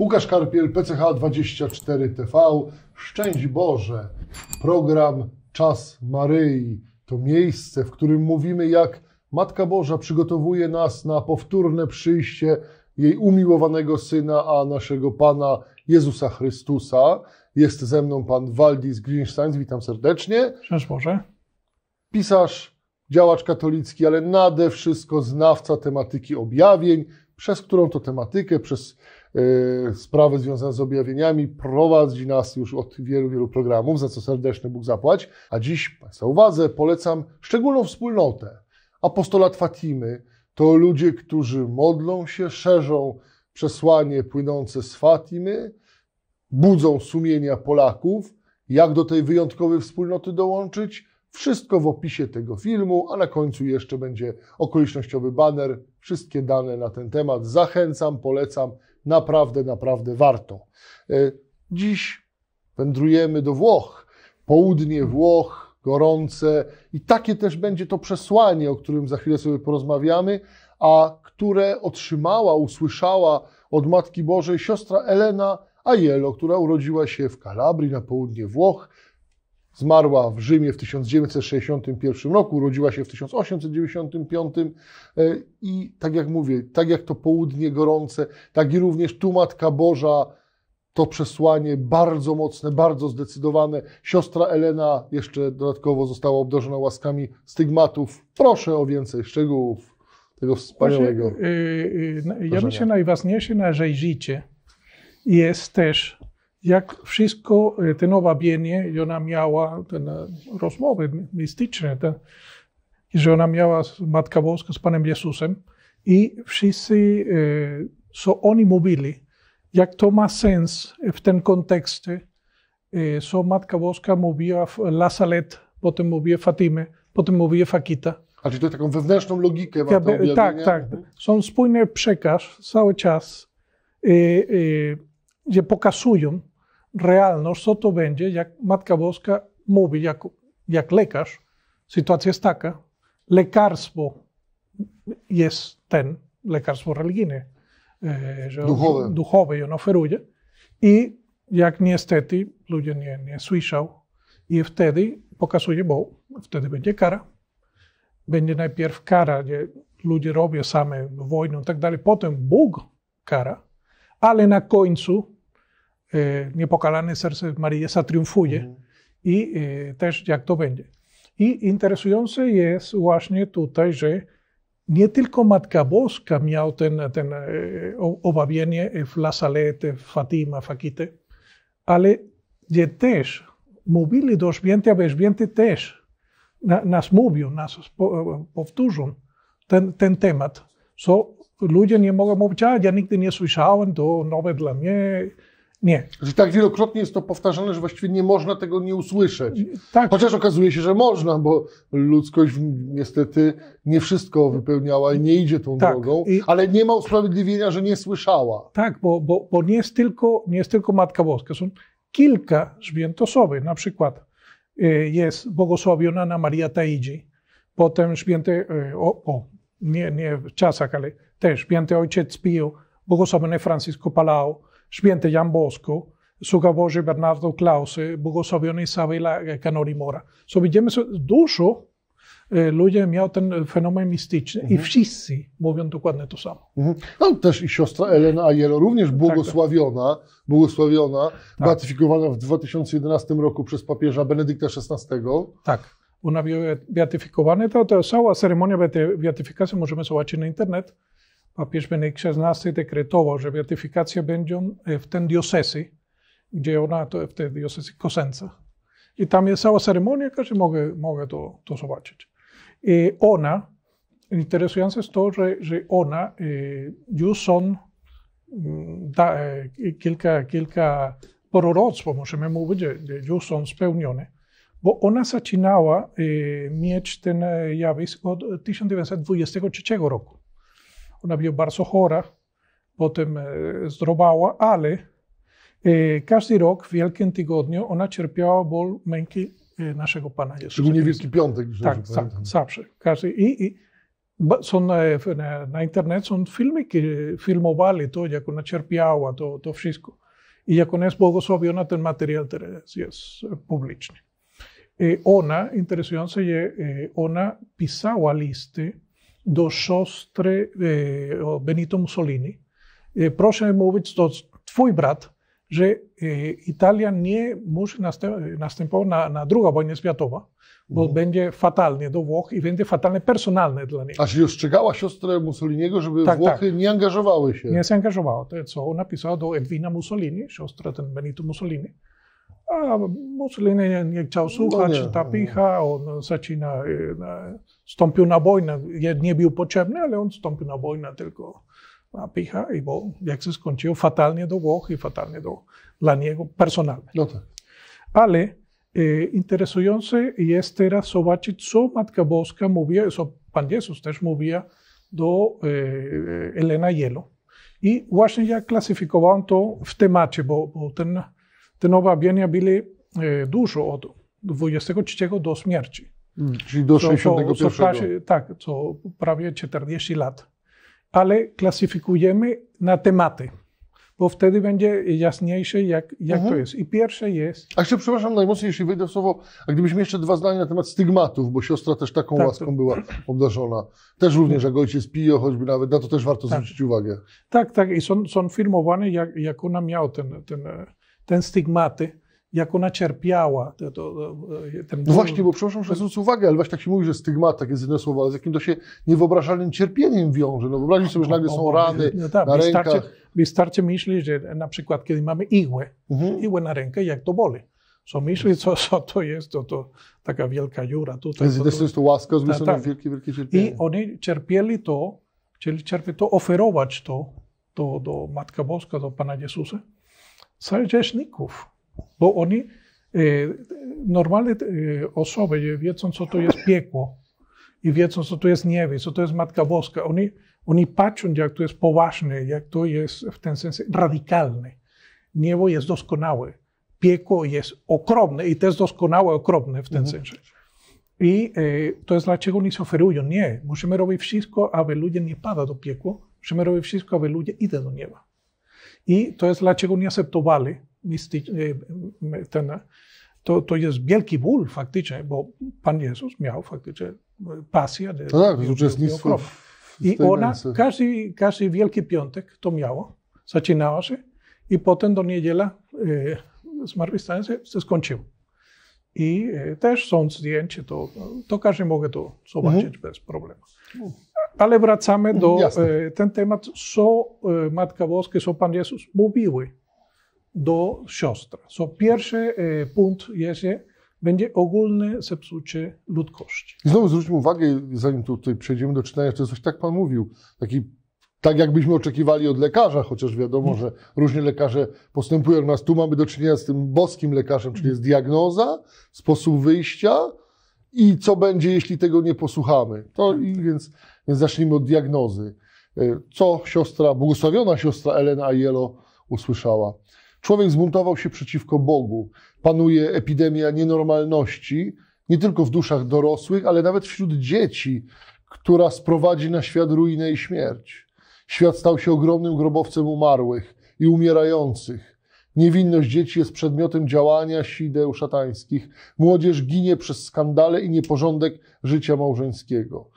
Łukasz Karpiel, PCH24TV. Szczęść Boże! Program Czas Maryi to miejsce, w którym mówimy, jak Matka Boża przygotowuje nas na powtórne przyjście jej umiłowanego syna, a naszego Pana Jezusa Chrystusa. Jest ze mną pan Waldis Grinstein, witam serdecznie. Szczęść Boże. Pisarz, działacz katolicki, ale nade wszystko znawca tematyki objawień, przez którą to tematykę, przez e, sprawy związane z objawieniami prowadzi nas już od wielu, wielu programów, za co serdeczny Bóg zapłać. A dziś Państwa uwadze polecam szczególną wspólnotę. Apostolat Fatimy to ludzie, którzy modlą się, szerzą przesłanie płynące z Fatimy, budzą sumienia Polaków, jak do tej wyjątkowej wspólnoty dołączyć – wszystko w opisie tego filmu, a na końcu jeszcze będzie okolicznościowy banner. Wszystkie dane na ten temat zachęcam, polecam. Naprawdę, naprawdę warto. E, dziś wędrujemy do Włoch. Południe Włoch, gorące i takie też będzie to przesłanie, o którym za chwilę sobie porozmawiamy, a które otrzymała, usłyszała od Matki Bożej siostra Elena Ajelo, która urodziła się w Kalabrii na południe Włoch Zmarła w Rzymie w 1961 roku, urodziła się w 1895 e, i tak jak mówię, tak jak to południe gorące, tak i również tu Matka Boża, to przesłanie bardzo mocne, bardzo zdecydowane. Siostra Elena jeszcze dodatkowo została obdarzona łaskami stygmatów. Proszę o więcej szczegółów tego wspaniałego. Właśnie, yy, yy, ja myślę, najważniejsze na życie jest też jak wszystko e, te nowe nowabienie, ona miała ten, e, rozmowy mistyczne, ten, że ona miała Matka Boska z Panem Jezusem i wszyscy, e, co oni mówili, jak to ma sens w tym kontekście, co Matka Boska mówiła w Lasalet, potem mówiła Fatimę, potem mówiła Fakita. A czyli to taką wewnętrzną logikę ma to Tak, tak. Mhm. Są spójne przekaz cały czas, gdzie pokazują, realność, co to będzie, jak Matka Boska mówi, jak, jak lekarz, sytuacja jest taka, lekarstwo jest ten, lekarstwo religijne, e, że duchowe. duchowe ją oferuje i jak niestety ludzie nie, nie słyszą i wtedy pokazuje, bo wtedy będzie kara. Będzie najpierw kara, gdzie ludzie robią same wojny i tak dalej, potem Bóg kara, ale na końcu E, niepokalane serce Marii zatriumfuje mhm. i e, też jak to będzie. I interesujące jest właśnie tutaj, że nie tylko Matka Boska miała ten, ten e, obawienie w w Fatima, Fakite, ale gdzie też mówili do żwięty, też na, nas mówił, nas e, powtórzył ten, ten temat. So, ludzie nie mogą mówić, a ja nigdy nie słyszałem, to nowe dla mnie. Nie. Że tak wielokrotnie jest to powtarzane, że właściwie nie można tego nie usłyszeć. Tak. Chociaż okazuje się, że można, bo ludzkość niestety nie wszystko wypełniała i nie idzie tą tak. drogą, I... ale nie ma usprawiedliwienia, że nie słyszała. Tak, bo, bo, bo nie, jest tylko, nie jest tylko Matka Boska, są kilka świętosowych, na przykład y, jest błogosławiona na Maria Taidzi, potem święty, y, o, o, nie, nie w czasach, ale też święty ojciec Pio, błogosławiony Francisco Palau, święty Jan Bosko, sługa Boży Bernardo Klause, błogosławiony Isabela Kanorimora. So widzimy, że dużo y, ludzie miał ten fenomen mistyczny mhm. i wszyscy mówią dokładnie to samo. Mhm. No też i siostra Elena Ajero, również tak, tak. błogosławiona, błogosławiona, tak. beatyfikowana w 2011 roku przez papieża Benedykta XVI. Tak. Ona była beatyfikowana, to, to cała ceremonia beatyfikacji możemy zobaczyć na internet papież Benedykt XVI dekretował, że beatyfikacja będzie e, w tej diocezji, gdzie ona, to w tej diocezji Kosenca. I tam jest cała ceremonia, każdy mogę, mogę to, to zobaczyć. I ona, interesujące jest to, że, że ona, e, już są mm, da, e, kilka, kilka proroctwo, możemy mówić, już są spełnione, bo ona zaczynała mieć ten jawisk od 1923 roku. Ona była bardzo chora, potem e, zdrowała, ale e, każdy rok w Wielkim Tygodniu ona cierpiała ból męki e, naszego Pana Jezusa. Szczególnie Wielki Piątek. Tak, tak zawsze. Każdy, i, i są na, na, na internet są filmy, które filmowali to, jak ona cierpiała, to, to wszystko. I jak ona jest błogosławiona, ten materiał teraz jest publiczny. Ona, interesujące, ona pisała listy do siostry e, Benito Mussolini. E, proszę mówić, to twój brat, że e, Italia nie musi następować na, na drugą wojnę światową, bo mhm. będzie fatalnie do Włoch i będzie fatalnie personalne dla niej. A czyli ostrzegała siostrę Mussoliniego, żeby tak, Włochy tak. nie angażowały się? Nie się angażowała. To co ona pisała do Edwina Mussolini, siostra ten Benito Mussolini. A Mussolini nie, chciał no słuchać, no nie, ta no picha, on zaczyna... Na, wstąpił na wojnę. Nie był potrzebny, ale on wstąpił na wojnę tylko na picha i bo jak się skończyło, fatalnie do Włoch i fatalnie do, dla niego personalnie. No tak. Ale e, interesujące jest teraz zobaczyć, co Matka Boska mówiła, co Pan Jezus też mówiła do e, Elena Jelo. I właśnie ja klasyfikowałem to w temacie, bo, bo ten, te nowe objawienia były e, dużo od 23 do śmierci. Czyli do 61. tak, co prawie 40 lat. Ale klasyfikujemy na tematy, bo wtedy będzie jasniejsze, jak, jak mhm. to jest. I pierwsze jest. A jeszcze, przepraszam najmocniej, jeśli wejdę w słowo, a gdybyśmy jeszcze dwa zdania na temat stygmatów, bo siostra też taką tak, łaską to... była obdarzona. Też również, jak ojciec pije, choćby nawet, na to też warto tak. zwrócić uwagę. Tak, tak. I są, są filmowane, jak, jak ona miała ten, ten, ten stygmaty jak ona cierpiała. To, to, to, no właśnie, bo przepraszam, że zwrócę uwagę, ale właśnie tak się mówi, że stygmat, takie jest jedno słowo, ale z jakim to się niewyobrażalnym cierpieniem wiąże. No wyobraźcie no, sobie, że nagle no, są no, rany no, tak, na wystarczy, rękach. Wystarczy myśleć, że na przykład, kiedy mamy igłę, mhm. igłę na rękę, jak to boli. So myśli, co, co to jest, to, to taka wielka jura tutaj. To, to, to jest to łaska, z ta, tak. wielkie, wielkie cierpienie. I oni cierpieli to, czyli cierpieli to, oferować to do, do Matka Boska, do Pana Jezusa, z grzeszników bo oni, e, normalne e, osoby wiedzą, co to jest piekło i wiedzą, co to jest niebie, co to jest Matka Boska. Oni, oni patrzą, jak to jest poważne, jak to jest w ten sensie radykalne. Niebo jest doskonałe, piekło jest okropne i też doskonałe, okropne w ten mhm. sensie. I e, to jest dlaczego oni się oferują. Nie, musimy robić wszystko, aby ludzie nie pada do piekła. Musimy robić wszystko, aby ludzie i do nieba. I to jest dlaczego nie akceptowali Y, ten, to, to jest wielki ból faktycznie, bo Pan Jezus miał faktycznie y, pasję. No tak, uczestnictwo. I ona, męce. każdy, każdy Wielki Piątek to miało, zaczynała się i potem do niedziela e, y, zmartwychwstanie się, się skończyło. I e, też są zdjęcia, to, to każdy może to zobaczyć mhm. bez problemu. Ale wracamy mhm, do e, ten temat, co Matka Boska, co Pan Jezus mówiły do siostra. So, pierwszy y, punkt jest, będzie ogólne zepsucie ludzkości. I znowu zwróćmy uwagę, zanim tutaj przejdziemy do czytania, to coś tak Pan mówił, taki tak jakbyśmy oczekiwali od lekarza, chociaż wiadomo, że różni lekarze postępują. Nas tu mamy do czynienia z tym boskim lekarzem, czyli jest diagnoza, sposób wyjścia i co będzie, jeśli tego nie posłuchamy. To i więc, więc zacznijmy od diagnozy. Y, co siostra, błogosławiona siostra Elena Aiello usłyszała? Człowiek zbuntował się przeciwko Bogu. Panuje epidemia nienormalności, nie tylko w duszach dorosłych, ale nawet wśród dzieci, która sprowadzi na świat ruinę i śmierć. Świat stał się ogromnym grobowcem umarłych i umierających. Niewinność dzieci jest przedmiotem działania sideł szatańskich. Młodzież ginie przez skandale i nieporządek życia małżeńskiego.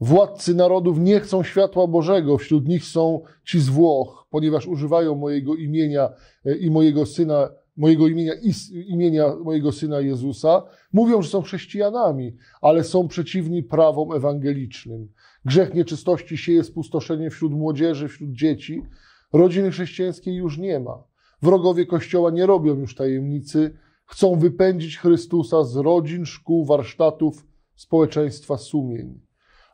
Władcy narodów nie chcą światła Bożego, wśród nich są ci z Włoch, ponieważ używają mojego imienia e, i mojego syna, mojego imienia i imienia mojego syna Jezusa. Mówią, że są chrześcijanami, ale są przeciwni prawom ewangelicznym. Grzech nieczystości sieje spustoszenie wśród młodzieży, wśród dzieci. Rodziny chrześcijańskiej już nie ma. Wrogowie Kościoła nie robią już tajemnicy, chcą wypędzić Chrystusa z rodzin, szkół, warsztatów, społeczeństwa sumień.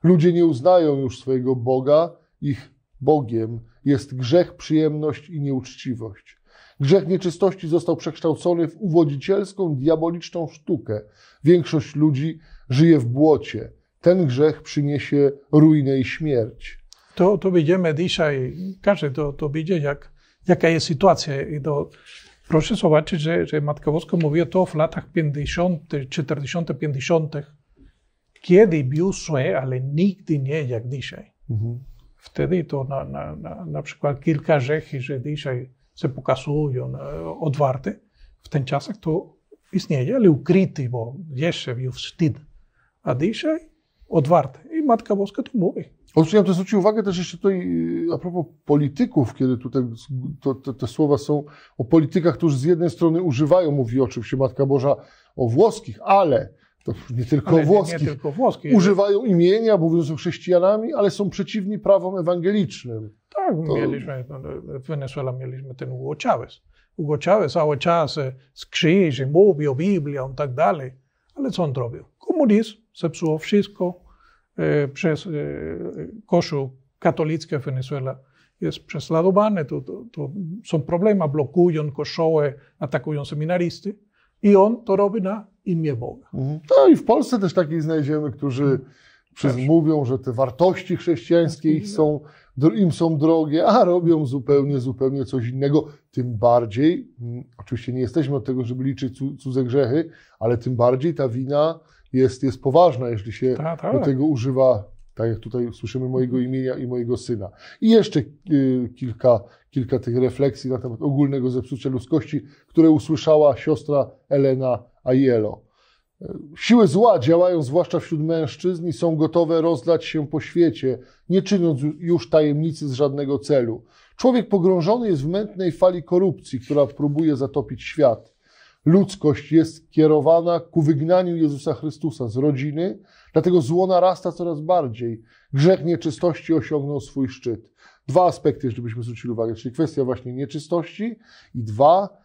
Ludzie nie uznają już swojego Boga, ich Bogiem jest grzech, przyjemność i nieuczciwość. Grzech nieczystości został przekształcony w uwodzicielską, diaboliczną sztukę. Większość ludzi żyje w błocie. Ten grzech przyniesie ruinę i śmierć. To, to widzimy dzisiaj, każdy to, to widzi, jak, jaka jest sytuacja. I to, proszę zobaczyć, że, że Matka Boska mówiła to w latach 50., 40., 50., kiedy wiózłem, ale nigdy nie jak dzisiaj. Mhm. Wtedy to na, na, na, na przykład kilka rzeczy, że dzisiaj się pokazują e, odwarte, w ten czasach to istnieje, ale ukryty, bo jeszcze był wstyd. A dzisiaj odwarte. I Matka Boska to mówi. Ja też zwrócił uwagę też jeszcze tutaj e, a propos polityków, kiedy tutaj to, to, te słowa są o politykach, którzy z jednej strony używają, mówi oczywiście Matka Boża o włoskich, ale to nie tylko włoski. używają imienia, bo że są chrześcijanami, ale są przeciwni prawom ewangelicznym. Tak, to... mieliśmy, no, w Wenezuela mieliśmy ten Hugo Chávez. Hugo Chávez cały czas z e, krzyży mówił, Biblii, i tak dalej, ale co on zrobił? Komunizm zepsuł wszystko e, przez e, kościół katolicki w Wenezuela jest prześladowany, to, to, to są problemy, blokują kościoły, atakują seminaristy i on to robi na imię Boga. Mhm. No i w Polsce też takich znajdziemy, którzy przez mówią, że te wartości chrześcijańskie ich mhm. są, im są drogie, a robią zupełnie, zupełnie coś innego. Tym bardziej, mm, oczywiście nie jesteśmy od tego, żeby liczyć cudze grzechy, ale tym bardziej ta wina jest, jest poważna, jeśli się ta, ta. do tego używa, tak jak tutaj słyszymy, mojego mhm. imienia i mojego syna. I jeszcze y, kilka, kilka tych refleksji na temat ogólnego zepsucia ludzkości, które usłyszała siostra Elena a jelo. Siły zła działają zwłaszcza wśród mężczyzn i są gotowe rozlać się po świecie, nie czyniąc już tajemnicy z żadnego celu. Człowiek pogrążony jest w mętnej fali korupcji, która próbuje zatopić świat. Ludzkość jest kierowana ku wygnaniu Jezusa Chrystusa z rodziny, dlatego zło narasta coraz bardziej. Grzech nieczystości osiągnął swój szczyt. Dwa aspekty, żebyśmy zwrócili uwagę, czyli kwestia właśnie nieczystości i dwa,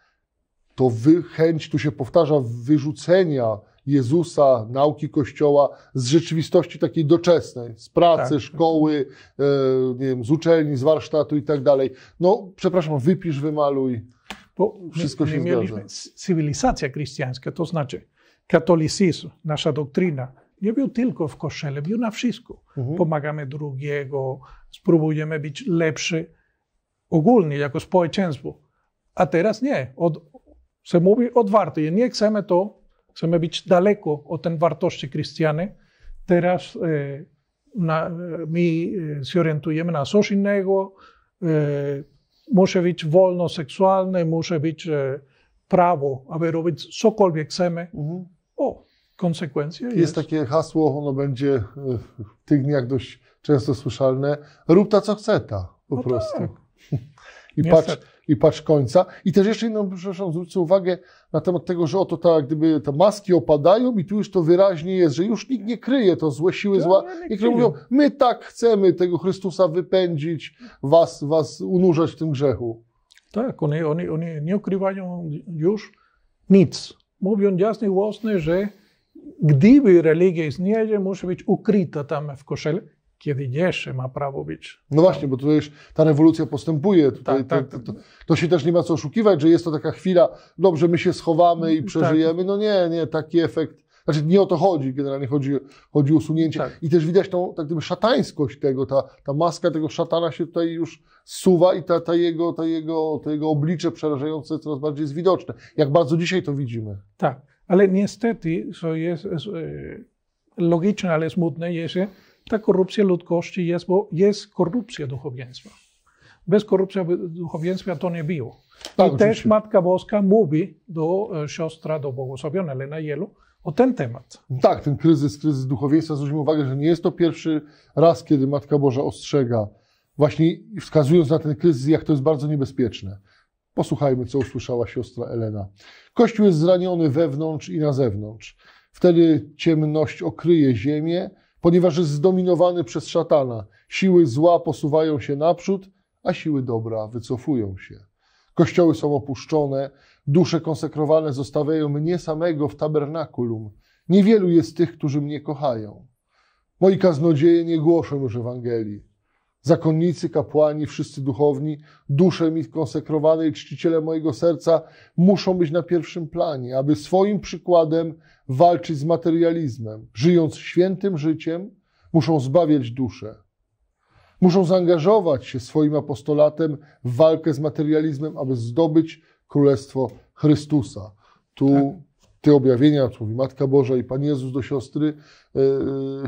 to wy, chęć tu się powtarza wyrzucenia Jezusa, nauki Kościoła z rzeczywistości takiej doczesnej, z pracy, tak. szkoły, e, nie wiem, z uczelni, z warsztatu i tak dalej. No, przepraszam, wypisz, wymaluj. Bo Wszystko my, się my zgadza. Cywilizacja chrześcijańska, to znaczy katolicyzm, nasza doktryna, nie był tylko w kościele, był na wszystko. Mhm. Pomagamy drugiego, spróbujemy być lepszy ogólnie jako społeczeństwo. A teraz nie. Od, se mówi otwarty. nie chcemy to, chcemy być daleko od tej wartości chrześcijane. Teraz e, na, e, my e, się orientujemy na coś innego. E, może być wolno seksualne, może być e, prawo, aby robić cokolwiek chcemy. Mhm. O, konsekwencje jest. Jest takie hasło, ono będzie e, w tych dniach dość często słyszalne. Rób ta, co chce ta, po no prostu. Tak. I Niestety. patrz, i patrz końca. I też jeszcze jedną, przepraszam, zwrócę uwagę na temat tego, że oto tak gdyby te maski opadają i tu już to wyraźnie jest, że już nikt nie kryje to złe siły zła. Niektórzy mówią, my tak chcemy tego Chrystusa wypędzić, was, was unurzać w tym grzechu. Tak, oni, oni, oni nie ukrywają już nic. Mówią jasno i głośno, że gdyby religia istnieje, musi być ukryta tam w kościele kiedy jeszcze ma prawo być. No właśnie, bo tu już ta rewolucja postępuje. Tutaj, tak, tak. To, to, to, się też nie ma co oszukiwać, że jest to taka chwila, dobrze, my się schowamy i tak. przeżyjemy. No nie, nie, taki efekt. Znaczy nie o to chodzi, generalnie chodzi, chodzi o usunięcie. Tak. I też widać tą tak gdyby, szatańskość tego, ta, ta maska tego szatana się tutaj już suwa i ta, ta jego, ta jego, to jego oblicze przerażające coraz bardziej jest widoczne. Jak bardzo dzisiaj to widzimy. Tak, ale niestety, co jest, jest logiczne, ale smutne jest, ta korupcja ludzkości jest, bo jest korupcja duchowieństwa. Bez korupcji duchowieństwa to nie było. Tak, I oczywiście. też Matka Boska mówi do e, siostra, do błogosławionej Elena Jelu, o ten temat. Tak, ten kryzys, kryzys duchowieństwa, zwróćmy uwagę, że nie jest to pierwszy raz, kiedy Matka Boża ostrzega, właśnie wskazując na ten kryzys, jak to jest bardzo niebezpieczne. Posłuchajmy, co usłyszała siostra Elena. Kościół jest zraniony wewnątrz i na zewnątrz. Wtedy ciemność okryje ziemię, ponieważ jest zdominowany przez szatana. Siły zła posuwają się naprzód, a siły dobra wycofują się. Kościoły są opuszczone, dusze konsekrowane zostawiają mnie samego w tabernakulum. Niewielu jest tych, którzy mnie kochają. Moi kaznodzieje nie głoszą już Ewangelii zakonnicy, kapłani, wszyscy duchowni, dusze mi konsekrowane i czciciele mojego serca muszą być na pierwszym planie, aby swoim przykładem walczyć z materializmem. Żyjąc świętym życiem, muszą zbawiać duszę. Muszą zaangażować się swoim apostolatem w walkę z materializmem, aby zdobyć Królestwo Chrystusa. Tu tak te objawienia, mówi Matka Boża i Pan Jezus do siostry, yy,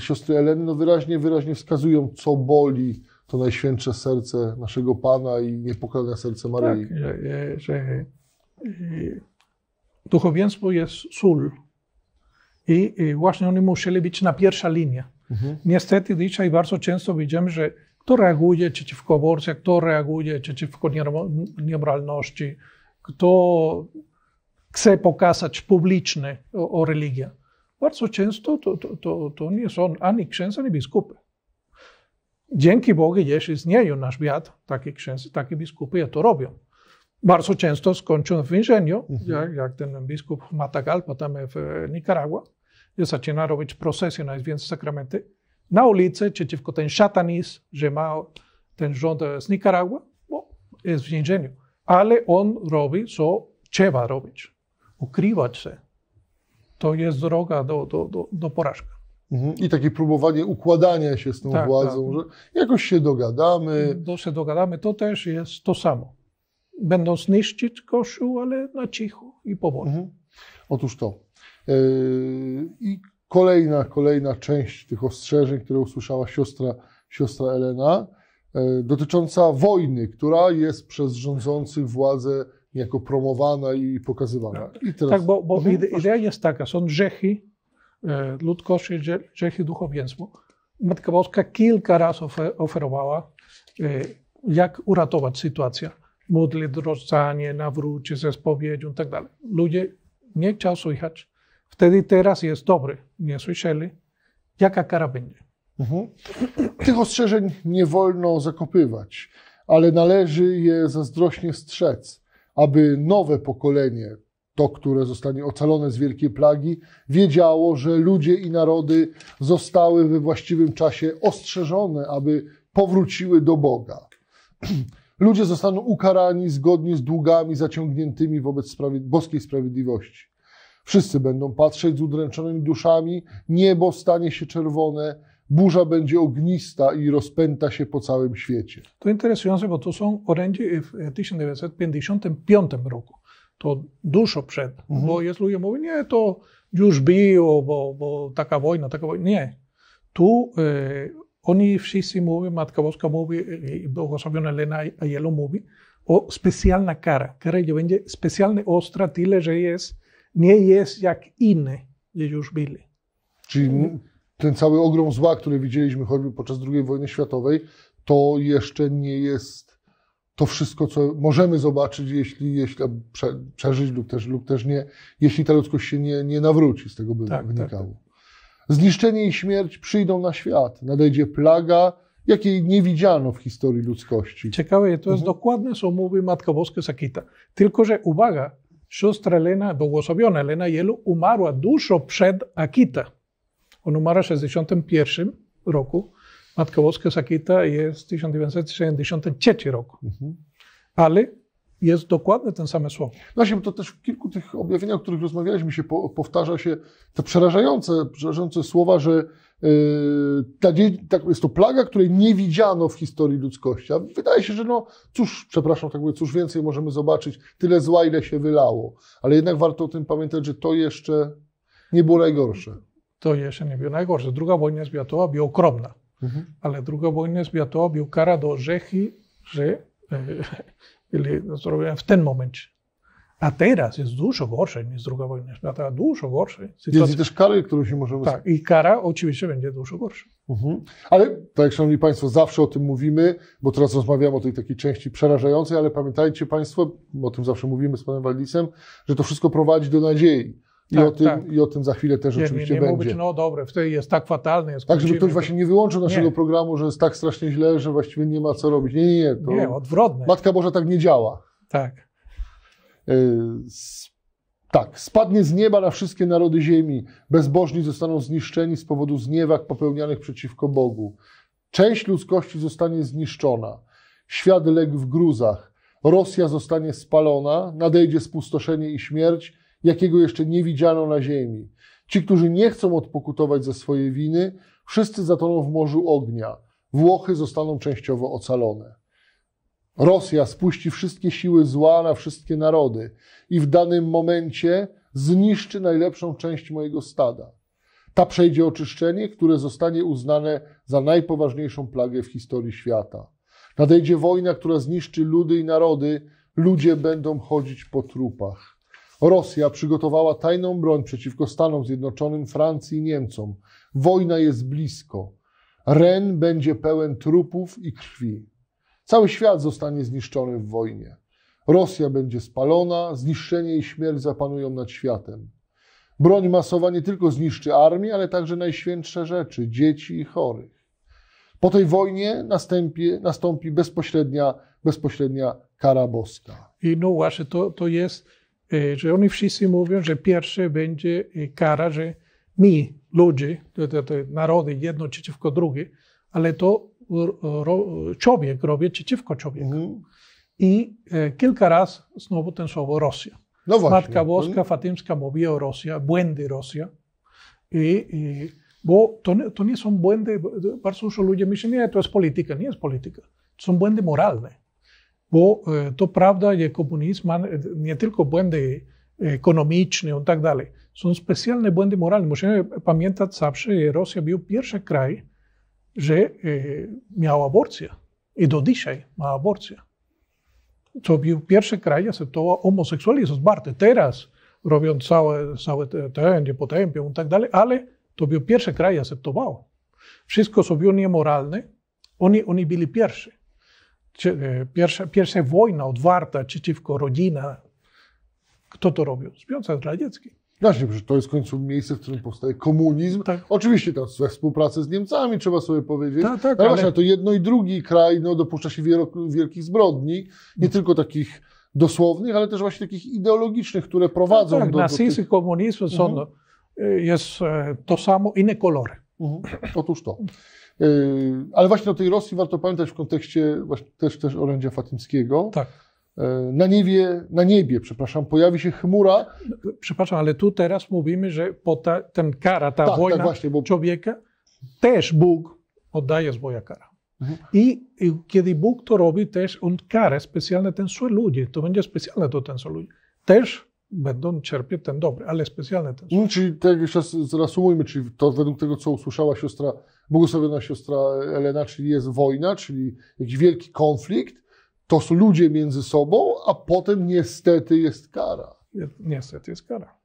siostry Eleny, no wyraźnie, wyraźnie wskazują, co boli to najświętsze serce naszego Pana i niepokalane serce Maryi. Tak, że, że e, duchowieństwo jest sól i właśnie oni musieli być na pierwsza linia. Mhm. Niestety dzisiaj bardzo często widzimy, że kto reaguje przeciwko aborcji, kto reaguje przeciwko niemoralności, kto chce pokazać publicznie o, o religii. Bardzo często to, to, to, to nie są ani księdze, ani biskupy. Dzięki Bogu jeszcze istnieją na świat takie księcy, takie biskupy to robią. Bardzo często skończą w więzieniu, mhm. jak, jak ten biskup Matagalpa tam w Nikaragua, gdzie zaczyna robić procesję na Sakramenty, na ulicy przeciwko ten szatanizm, że ma ten rząd z Nikaragua, bo jest w więzieniu. Ale on robi, co trzeba robić. Ukrywać się. To jest droga do, do, do, do porażki. Mhm. I takie próbowanie układania się z tą tak, władzą, tak. że jakoś się dogadamy. To się dogadamy, to też jest to samo. Będą zniszczyć koszul, ale na cichu i powoli. Mhm. Otóż to. Yy, I kolejna, kolejna część tych ostrzeżeń, które usłyszała siostra, siostra Elena, yy, dotycząca wojny, która jest przez rządzących władzę jako promowana i pokazywana. Tak. I teraz... Tak, bo, bo mhm. idea jest taka, są grzechy, E, ludzkości, grzechy duchowieństwo. Matka Boska kilka razy oferowała, e, jak uratować sytuację. Modli drożdżanie, nawrócić ze spowiedzią itd. Tak Ludzie nie chciał słychać. Wtedy teraz jest dobry. Nie słyszeli, jaka kara będzie. Mhm. Tych ostrzeżeń nie wolno zakopywać, ale należy je zazdrośnie strzec, aby nowe pokolenie to, które zostanie ocalone z wielkiej plagi, wiedziało, że ludzie i narody zostały we właściwym czasie ostrzeżone, aby powróciły do Boga. Ludzie zostaną ukarani zgodnie z długami zaciągniętymi wobec boskiej sprawiedliwości. Wszyscy będą patrzeć z udręczonymi duszami, niebo stanie się czerwone, burza będzie ognista i rozpęta się po całym świecie. To interesujące, bo to są orędzie w 1955 roku to dużo przed, mhm. bo jest ludzie mówią, nie, to już było, bo, bo taka wojna, taka wojna. Nie. Tu y, oni wszyscy mówią, Matka Boska mówi, błogosławiona Elena Ajelo mówi, o specjalna kara. Kara nie będzie specjalnie ostra, tyle, że jest, nie jest jak inne, gdzie już byli. Czyli ten cały ogrom zła, który widzieliśmy choćby podczas II wojny światowej, to jeszcze nie jest to wszystko, co możemy zobaczyć, jeśli, jeśli prze, przeżyć lub też, lub też nie, jeśli ta ludzkość się nie, nie nawróci, z tego by tak, wynikało. Tak, tak. Zniszczenie i śmierć przyjdą na świat. Nadejdzie plaga, jakiej nie widziano w historii ludzkości. Ciekawe, to jest mhm. dokładne, co mówi Matka Boska Sakita. Tylko, że uwaga, siostra Elena, błogosławiona Elena Jelu, umarła dużo przed Akita. On umarł w 61 roku Matka Boska Sakita jest w rok, roku. Mhm. Ale jest dokładnie ten same słowo. Właśnie, bo to też w kilku tych objawieniach, o których rozmawialiśmy, się powtarza się te przerażające, przerażające słowa, że y, tak, jest to plaga, której nie widziano w historii ludzkości. A wydaje się, że no cóż, przepraszam, tak mówię, cóż więcej możemy zobaczyć, tyle zła, ile się wylało. Ale jednak warto o tym pamiętać, że to jeszcze nie było najgorsze. To jeszcze nie było najgorsze. Druga wojna światowa była okropna. Mhm. Ale II wojna światowa był kara do orzechy, że e, w tym momencie. A teraz jest dużo gorsze niż II wojna światowa, dużo gorsze. Sytuacja... Jest też kary, którą się możemy... Tak, i kara oczywiście będzie dużo gorsza. Mhm. Ale tak, Szanowni Państwo, zawsze o tym mówimy, bo teraz rozmawiamy o tej takiej części przerażającej, ale pamiętajcie Państwo, o tym zawsze mówimy z Panem Waldisem, że to wszystko prowadzi do nadziei. I, tak, o tym, tak. I o tym za chwilę też nie, oczywiście nie, nie będzie. Być, no dobre, wtedy jest tak fatalne. Jest tak, żeby ktoś właśnie nie wyłączył naszego nie. programu, że jest tak strasznie źle, że właściwie nie ma co robić. Nie, nie, nie. To nie, odwrotnie. Matka Boża tak nie działa. Tak. Y, s, tak, spadnie z nieba na wszystkie narody ziemi. Bezbożni zostaną zniszczeni z powodu zniewag popełnianych przeciwko Bogu. Część ludzkości zostanie zniszczona. Świat legł w gruzach. Rosja zostanie spalona, nadejdzie spustoszenie i śmierć, jakiego jeszcze nie widziano na ziemi. Ci, którzy nie chcą odpokutować za swoje winy, wszyscy zatoną w morzu ognia. Włochy zostaną częściowo ocalone. Rosja spuści wszystkie siły zła na wszystkie narody i w danym momencie zniszczy najlepszą część mojego stada. Ta przejdzie oczyszczenie, które zostanie uznane za najpoważniejszą plagę w historii świata. Nadejdzie wojna, która zniszczy ludy i narody, ludzie będą chodzić po trupach. Rosja przygotowała tajną broń przeciwko Stanom Zjednoczonym, Francji i Niemcom. Wojna jest blisko. Ren będzie pełen trupów i krwi. Cały świat zostanie zniszczony w wojnie. Rosja będzie spalona, zniszczenie i śmierć zapanują nad światem. Broń masowa nie tylko zniszczy armię, ale także najświętsze rzeczy dzieci i chorych. Po tej wojnie nastąpi, nastąpi bezpośrednia, bezpośrednia kara boska. I no właśnie, to, to jest Y, że oni wszyscy mówią, że pierwsze będzie y, kara, że my, ludzie, narody, jedno przeciwko drugie, ale to ro, człowiek robi przeciwko człowieku. Mm. I e, kilka razy znowu ten słowo Rosja. No Matka Boska mm. Fatymska mówi o Rosji, błędy Rosja. I, i, bo to, to nie są błędy, bardzo dużo ludzi myśli, nie, to jest polityka. Nie jest polityka. To są błędy moralne bo e, to prawda że komunizm nie tylko błędy ekonomiczne i tak dalej. Są specjalne błędy moralne. Musimy pamiętać zawsze, że Rosja był pierwszy kraj, że e, miał aborcję. I do dzisiaj ma aborcję. To był pierwszy kraj, który akceptował homoseksualizm. Otwarty teraz robią całe, całe trendy, potępią i tak dalej, ale to był pierwszy kraj, który akceptował. Wszystko, co było niemoralne, oni, oni byli pierwsi. E, pierwsza, pierwsza wojna odwarta przeciwko rodzinie, kto to robił? Związek Radziecki. właśnie, że to jest w końcu miejsce, w którym powstaje komunizm. Tak. Oczywiście tam we współpracy z Niemcami, trzeba sobie powiedzieć. Tak, tak, ale, ale właśnie to jedno i drugi kraj no, dopuszcza się wielkich zbrodni, nie hmm. tylko takich dosłownych, ale też właśnie takich ideologicznych, które prowadzą tak, tak. do. Nazizm, do komunizm są, mhm. e, jest e, to samo, inne kolory. Mhm. Otóż to. E, ale właśnie o tej Rosji warto pamiętać w kontekście też, też orędzia fatimskiego. Tak. E, na niebie, na niebie, przepraszam, pojawi się chmura. Przepraszam, ale tu teraz mówimy, że po ta, ten kara, ta tak, tak wojna tak właśnie, bo... człowieka, też Bóg oddaje swoją karę. Mhm. I, I, kiedy Bóg to robi, też on karę specjalnie ten ludzi. To będzie specjalne do ten ludzi. Też będą cierpieć ten dobry, ale specjalny też. No, czyli tak jeszcze zreasumujmy, czyli to według tego, co usłyszała siostra, błogosławiona siostra Elena, czyli jest wojna, czyli jakiś wielki konflikt, to są ludzie między sobą, a potem niestety jest kara. Niestety jest kara.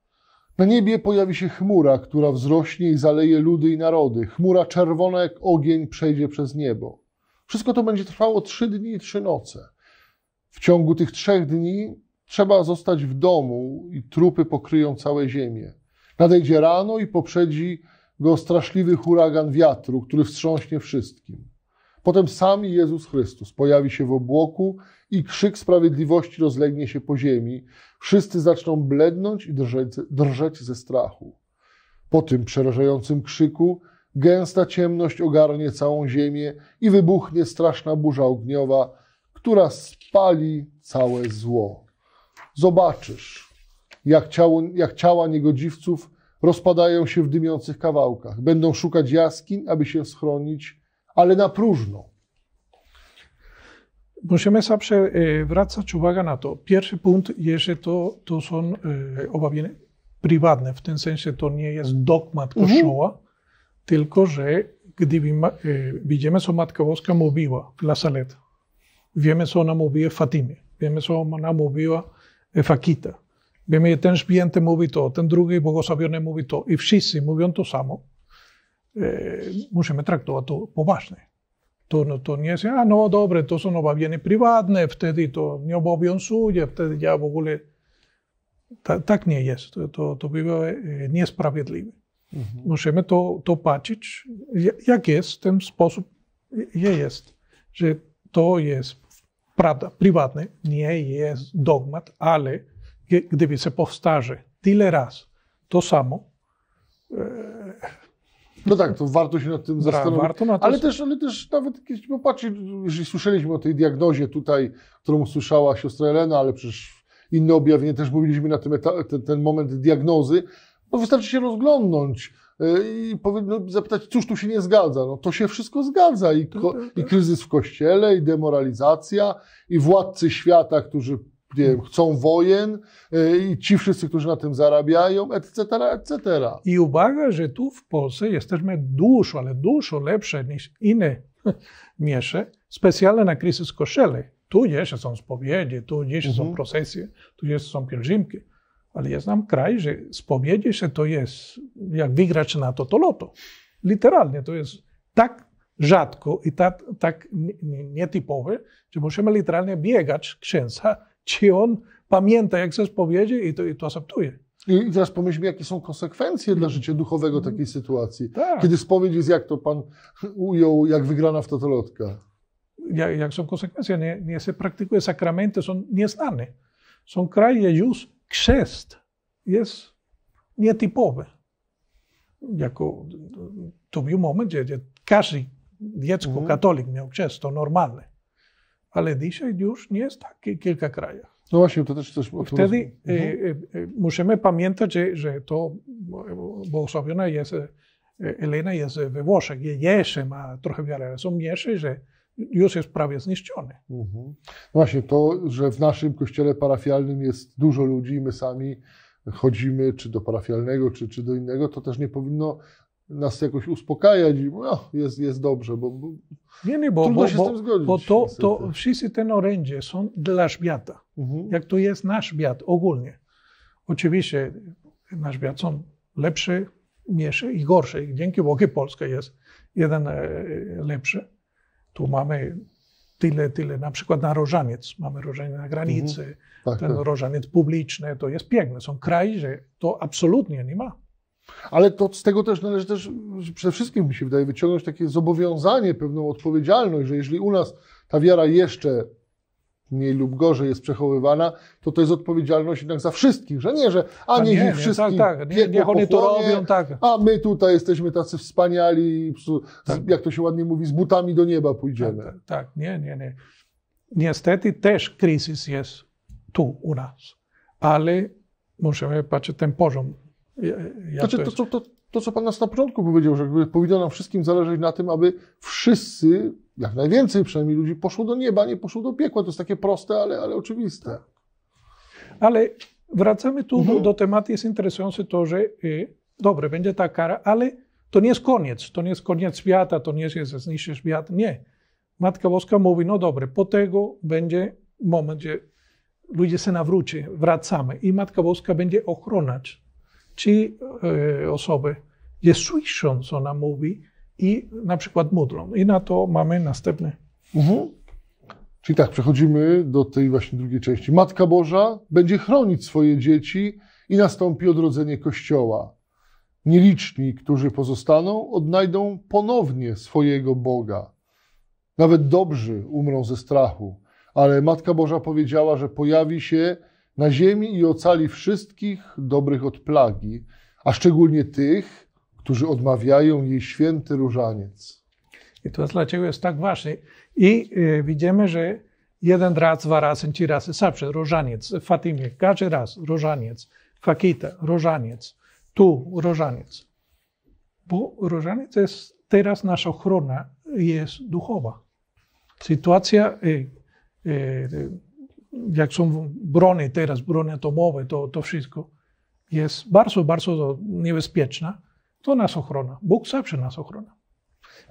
Na niebie pojawi się chmura, która wzrośnie i zaleje ludy i narody. Chmura czerwona jak ogień przejdzie przez niebo. Wszystko to będzie trwało trzy dni i trzy noce. W ciągu tych trzech dni Trzeba zostać w domu i trupy pokryją całe ziemię. Nadejdzie rano i poprzedzi go straszliwy huragan wiatru, który wstrząśnie wszystkim. Potem sam Jezus Chrystus pojawi się w obłoku i krzyk sprawiedliwości rozlegnie się po ziemi. Wszyscy zaczną blednąć i drżeć, drżeć ze strachu. Po tym przerażającym krzyku gęsta ciemność ogarnie całą ziemię i wybuchnie straszna burza ogniowa, która spali całe zło zobaczysz, jak, ciało, jak ciała niegodziwców rozpadają się w dymiących kawałkach. Będą szukać jaskiń, aby się schronić, ale na próżno. Musimy zawsze e, zwracać uwagę na to. Pierwszy punkt jest, że to, to są e, obawienia prywatne, w tym sensie to nie jest dogmat mhm. Kościoła, mhm. tylko że gdy e, widzimy, co Matka Boska mówiła w Lasalet, wiemy, co ona mówiła w Fatimie, wiemy, co ona mówiła fakita. Wiemy, ten święty mówi to, ten drugi błogosławiony mówi to i wszyscy mówią to samo. E, musimy traktować to poważnie. To, no, to nie jest, a no dobre, to są obawienia prywatne, wtedy to nie obowiązuje, wtedy ja w ogóle... Ta, tak nie jest. To, to, to bywa e, niesprawiedliwe. Mhm. Musimy to, to patrzeć, jak jest ten sposób, jest, że to jest prawda prywatny, nie jest dogmat, ale gdyby się powtarza tyle razy to samo. E, no tak, to warto się nad tym tak, zastanowić. Na ale, też, ale też nawet jeśli popatrzcie, jeżeli słyszeliśmy o tej diagnozie tutaj, którą słyszała siostra Elena, ale przecież inne objawienie też mówiliśmy na ten, ten, ten moment diagnozy, bo wystarczy się rozglądnąć E, i powinno zapytać, cóż tu się nie zgadza? No to się wszystko zgadza. I, ko- mhm. i kryzys w kościele, i demoralizacja, i władcy świata, którzy nie wiem, chcą wojen, e, i ci wszyscy, którzy na tym zarabiają, etc., etc. I uwaga, że tu w Polsce jesteśmy dużo, ale dużo lepsze niż inne miesze, specjalnie na kryzys kościele. Tu jeszcze są spowiedzi, tu jeszcze mm są mhm. procesje, tu jeszcze są pielgrzymki. Ale ja znam kraj, że spowiedzi, się, to jest, jak wygrać na to, to loto. Literalnie, to jest tak rzadko i tak, tak nietypowe, że możemy literalnie biegać księdza, czy on pamięta, jak się spowiedzi i to, i to akceptuje. I teraz pomyślmy, jakie są konsekwencje dla życia duchowego takiej sytuacji. Tak. Kiedy spowiedź jest, jak to pan ujął, jak wygrana w totolotka. Jak, jak są konsekwencje? Nie, nie się praktykuje, sakramenty są nieznane. Są kraje już, chrzest jest nietypowy. Jako, to był moment, gdzie, każdy dziecko mhm. katolik miał chrzest, to normalne. Ale dzisiaj już nie jest tak w kilka krajach. No właśnie, to też coś Wtedy e, mhm. e, e, musimy pamiętać, że, że to błogosławiona jest e, Elena jest we Włoszech, jeszcze ma trochę wiary, ale są jeszcze, że już jest prawie zniszczony. Mhm. No właśnie to, że w naszym kościele parafialnym jest dużo ludzi, my sami chodzimy czy do parafialnego, czy, czy do innego, to też nie powinno nas jakoś uspokajać i no, jest, jest dobrze, bo, bo nie, nie, bo, trudno bo, się bo, z tym zgodzić. Bo to, to wszyscy te orędzie są dla świata, mhm. jak to jest nasz świat ogólnie. Oczywiście nasz świat są lepsze, mniejsze i gorsze. Dzięki Bogu Polska jest jeden e, lepszy tu mamy tyle, tyle, na przykład na Rożaniec, mamy Rożaniec na granicy, mhm. tak, ten tak. Rożaniec publiczny, to jest piękne, są kraje, że to absolutnie nie ma. Ale to z tego też należy też, przede wszystkim mi się wydaje, wyciągnąć takie zobowiązanie, pewną odpowiedzialność, że jeżeli u nas ta wiara jeszcze mniej lub gorzej jest przechowywana, to to jest odpowiedzialność jednak za wszystkich, że nie, że a, tak, niech nie, ich wszystkich tak, tak. Nie, niech oni to robią, tak. a my tutaj jesteśmy tacy wspaniali, tak. jak to się ładnie mówi, z butami do nieba pójdziemy. Tak, tak, tak nie, nie, nie. Niestety też kryzys jest tu u nas, ale musimy patrzeć ten poziom. znaczy, to, to, to, to, co Pan nas na początku powiedział, że powinno nam wszystkim zależeć na tym, aby wszyscy jak najwięcej przynajmniej ludzi poszło do nieba, nie poszło do piekła. To jest takie proste, ale, ale oczywiste. Tak. Ale wracamy tu mhm. do tematu. Jest interesujące to, że y, dobre, będzie ta kara, ale to nie jest koniec. To nie jest koniec świata, to nie jest, że zniszczysz świat. Nie. Matka Boska mówi, no dobre, po tego będzie moment, gdzie ludzie się nawróci, wracamy. I Matka Boska będzie ochronać ci y, osoby, słyszą, co ona mówi, i na przykład Moodlon. I na to mamy następny. Mhm. Czyli tak, przechodzimy do tej właśnie drugiej części. Matka Boża będzie chronić swoje dzieci i nastąpi odrodzenie Kościoła. Nieliczni, którzy pozostaną, odnajdą ponownie swojego Boga. Nawet dobrzy umrą ze strachu, ale Matka Boża powiedziała, że pojawi się na ziemi i ocali wszystkich dobrych od plagi, a szczególnie tych, którzy odmawiają jej święty różaniec. I to dlaczego jest tak ważne. I y, widzimy, że jeden raz, dwa razy, trzy razy, zawsze różaniec w Fatimie, każdy raz różaniec, Fakita, różaniec, tu różaniec. Bo różaniec jest teraz nasza ochrona, jest duchowa. Sytuacja, y, y, y jak są brony teraz, brony atomowe, to, to wszystko, jest bardzo, bardzo niebezpieczna to nas ochrona. Bóg zawsze nas ochrona.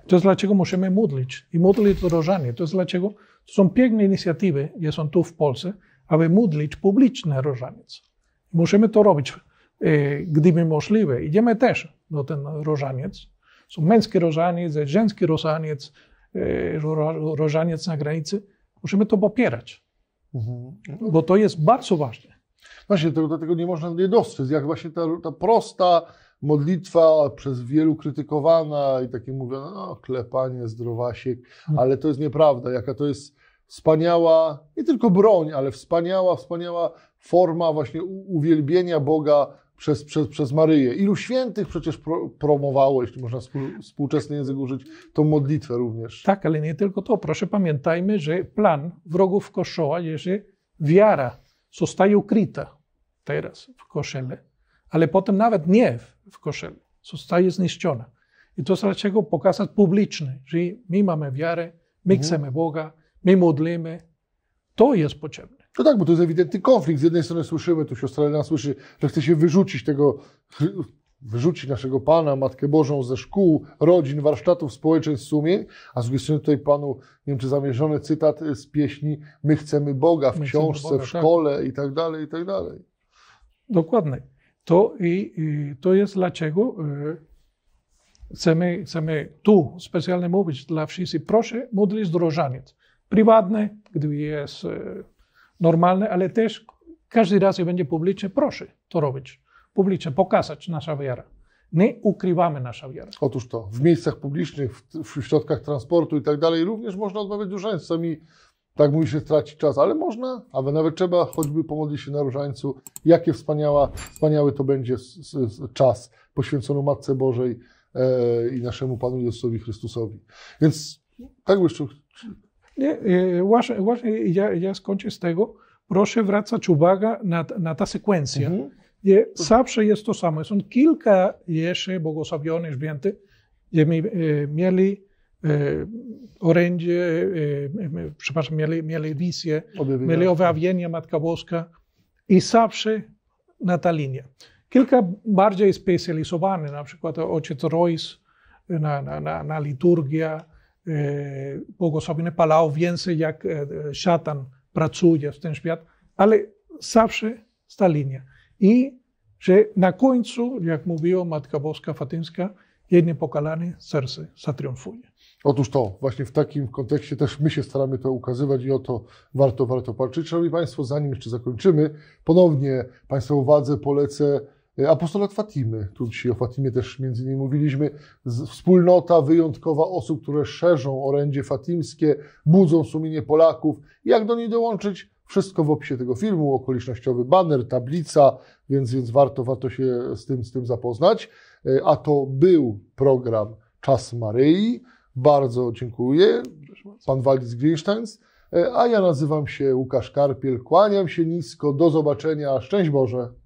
To jest dlaczego musimy modlić i modlić rożanie. To jest dlaczego to są piękne inicjatywy, jakie są tu w Polsce, aby modlić publiczny rożaniec. Musimy to robić, e, gdyby możliwe. Idziemy też do ten rożaniec. Są męski rożaniec, żeński rożaniec, e, rożaniec na granicy. Musimy to popierać, mhm. bo to jest bardzo ważne. Właśnie, tego, nie można nie dostrzec, jak właśnie ta, ta prosta modlitwa przez wielu krytykowana i takie mówią, no klepanie zdrowasiek, mm. ale to jest nieprawda, jaka to jest wspaniała, nie tylko broń, ale wspaniała, wspaniała forma właśnie uwielbienia Boga przez, przez, przez Maryję. Ilu świętych przecież pro, promowało, jeśli można współczesny język użyć, tą modlitwę również. Tak, ale nie tylko to. Proszę pamiętajmy, że plan wrogów Koszoła jest, że wiara zostaje ukryta teraz w Kościele ale potem nawet nie w kościele zostaje zniszczona. I to dlaczego pokazać publicznie, że my mamy wiarę, my mhm. chcemy Boga, my modlimy. To jest potrzebne. No tak, bo to jest ewidentny konflikt. Z jednej strony słyszymy, tu siostra Elena słyszy, że chce się wyrzucić tego, wyrzucić naszego Pana, Matkę Bożą ze szkół, rodzin, warsztatów, społeczeństw, sumień, a z drugiej strony tutaj Panu, nie wiem czy zamierzony cytat z pieśni My chcemy Boga w My książce, Boga, w tak. szkole tak. i tak dalej, i tak dalej. Dokładnie. To, i, i to jest dlaczego e, chcemy, chcemy tu specjalnie mówić dla wszystkich, proszę modlić drożaniec. Prywatny, gdy jest e, normalny, ale też każdy raz będzie publicznie, proszę to robić. Publicznie pokazać nasza wiara. Nie ukrywamy nasza wiara. Otóż to, w miejscach publicznych, w, w środkach transportu i tak dalej również można odmawiać dużo. sami. Tak mówi się stracić czas, ale można, a nawet trzeba choćby pomodlić się na różańcu. Jakie wspaniała, wspaniały to będzie czas poświęcony Matce Bożej e, i naszemu Panu Jezusowi Chrystusowi. Więc tak jeszcze... Nie, właśnie, e, właśnie ja, ja skończę z tego. Proszę zwracać uwagę na, na ta sekwencja. Mhm. zawsze jest to samo. Są kilka jeszcze błogosławionych, więcej, gdzie my e, mieli E, orędzie, e, e, przepraszam, mieli, mieli wizję, objawienia. mieli objawienie Matka Boska i zawsze linia. Kilka bardziej specjalizowanych, na przykład Ojciec Royce na, na, na, na liturgia, błogosławiony Palao, więcej jak szatan pracuje w ten świat, ale zawsze ta linia. I że na końcu, jak mówiła Matka Boska Fatyńska, jedno pokalane serce zatriumfuje. Otóż to, właśnie w takim kontekście też my się staramy to ukazywać i o to warto, warto patrzeć. Szanowni Państwo, zanim jeszcze zakończymy, ponownie Państwa uwadze polecę e, apostolat Fatimy. Tu dzisiaj o Fatimie też między innymi mówiliśmy. Wspólnota wyjątkowa osób, które szerzą orędzie fatimskie, budzą sumienie Polaków. Jak do niej dołączyć? Wszystko w opisie tego filmu, okolicznościowy banner, tablica, więc, więc warto, warto się z tym, z tym zapoznać. E, a to był program Czas Maryi. Bardzo dziękuję. Pan Waldis Griensteins. E, a ja nazywam się Łukasz Karpiel. Kłaniam się nisko. Do zobaczenia. Szczęść Boże.